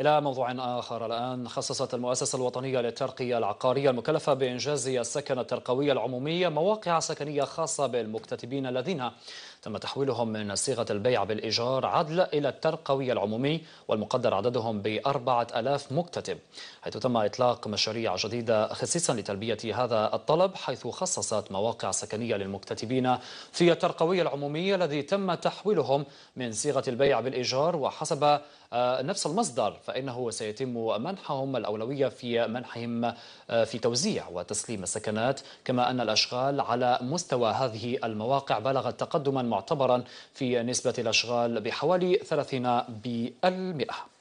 إلى موضوع آخر الآن خصصت المؤسسة الوطنية للترقية العقارية المكلفة بإنجاز السكن الترقوي العمومي مواقع سكنية خاصة بالمكتتبين الذين تم تحويلهم من صيغة البيع بالإيجار عدل إلى الترقوي العمومي والمقدر عددهم بأربعة ألاف مكتتب حيث تم إطلاق مشاريع جديدة خصيصا لتلبية هذا الطلب حيث خصصت مواقع سكنية للمكتتبين في الترقوي العمومي الذي تم تحويلهم من صيغة البيع بالإيجار وحسب آه، نفس المصدر فإنه سيتم منحهم الأولوية في منحهم آه، في توزيع وتسليم السكنات كما أن الأشغال على مستوى هذه المواقع بلغت تقدما معتبرا في نسبة الأشغال بحوالي 30 بالمئة